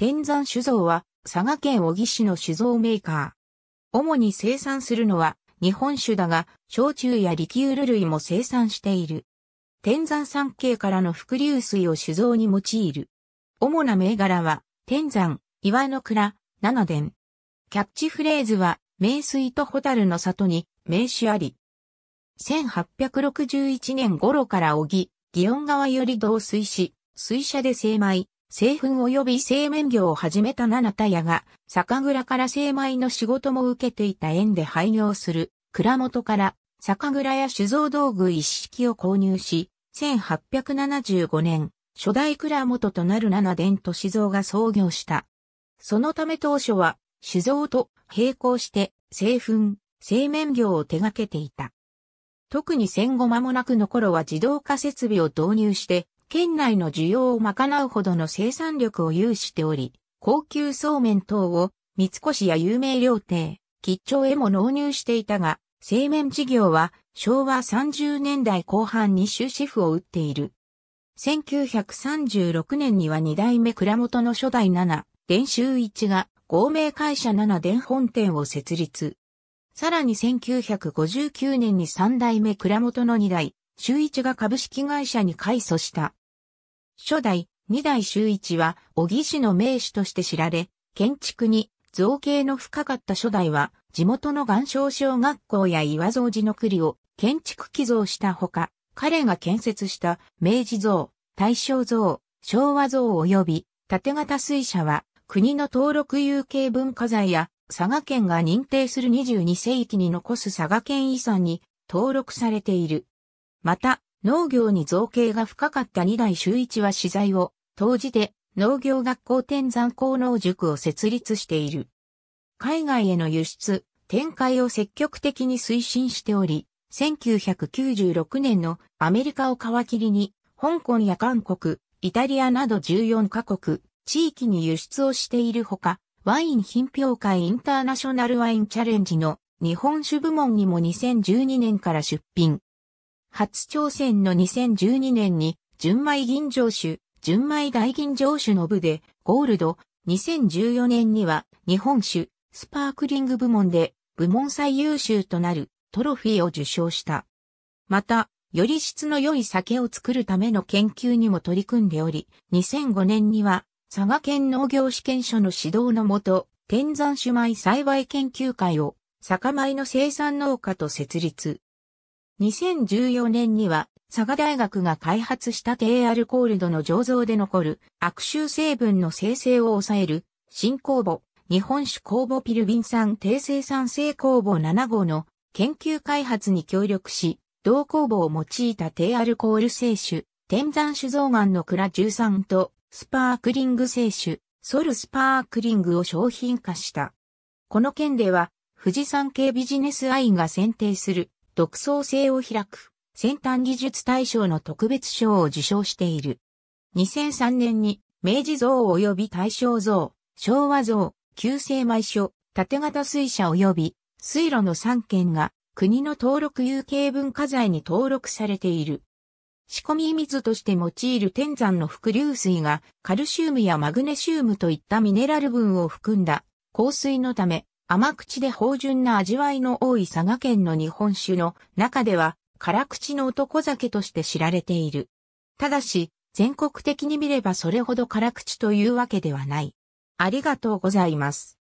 天山酒造は佐賀県小城市の酒造メーカー。主に生産するのは日本酒だが、焼酎やリキュール類も生産している。天山山系からの伏流水を酒造に用いる。主な銘柄は、天山、岩の蔵、七殿。キャッチフレーズは、名水と蛍の里に、名酒あり。1861年頃から小木、祇園川より同水し、水車で精米、製粉及び製麺業を始めた七田屋が、酒蔵から精米の仕事も受けていた縁で廃業する、蔵元から、酒蔵や酒造道具一式を購入し、1875年、初代蔵元となる七伝と酒造が創業した。そのため当初は、酒造と並行して、製粉、製麺業を手掛けていた。特に戦後間もなくの頃は自動化設備を導入して、県内の需要を賄うほどの生産力を有しており、高級そうめん等を三越や有名料亭、吉兆へも納入していたが、製麺事業は昭和30年代後半に終止符を打っている。1936年には二代目倉本の初代七、伝修一が合名会社七伝本店を設立。さらに1959年に三代目倉本の二代、周一が株式会社に改祖した。初代、二代周一は、小木市の名手として知られ、建築に造形の深かった初代は、地元の岩礁小学校や岩造寺の栗を建築寄贈したほか、彼が建設した明治像、大正像、昭和像及び縦型水車は国の登録有形文化財や佐賀県が認定する22世紀に残す佐賀県遺産に登録されている。また、農業に造形が深かった二代周一は資材を投じて農業学校天山高農塾を設立している。海外への輸出、展開を積極的に推進しており、1996年のアメリカを皮切りに、香港や韓国、イタリアなど14カ国、地域に輸出をしているほか、ワイン品評会インターナショナルワインチャレンジの日本酒部門にも2012年から出品。初挑戦の2012年に、純米銀城酒、純米大銀城酒の部で、ゴールド、2014年には、日本酒、スパークリング部門で、部門最優秀となる、トロフィーを受賞した。また、より質の良い酒を作るための研究にも取り組んでおり、2005年には、佐賀県農業試験所の指導のもと、天山酒米栽培研究会を、酒米の生産農家と設立。2014年には、佐賀大学が開発した低アルコール度の醸造で残る悪臭成分の生成を抑える新酵母、日本酒酵母ピルビン酸低生産性酵母7号の研究開発に協力し、同酵母を用いた低アルコール清酒、天山酒造岩の蔵13とスパークリング清酒、ソルスパークリングを商品化した。この件では、富士山系ビジネスアイが選定する独創性を開く、先端技術大賞の特別賞を受賞している。2003年に、明治像及び大正像、昭和像、旧制埋所、縦型水車及び水路の3件が国の登録有形文化財に登録されている。仕込み水として用いる天山の伏流水がカルシウムやマグネシウムといったミネラル分を含んだ香水のため甘口で芳醇な味わいの多い佐賀県の日本酒の中では辛口の男酒として知られている。ただし、全国的に見ればそれほど辛口というわけではない。ありがとうございます。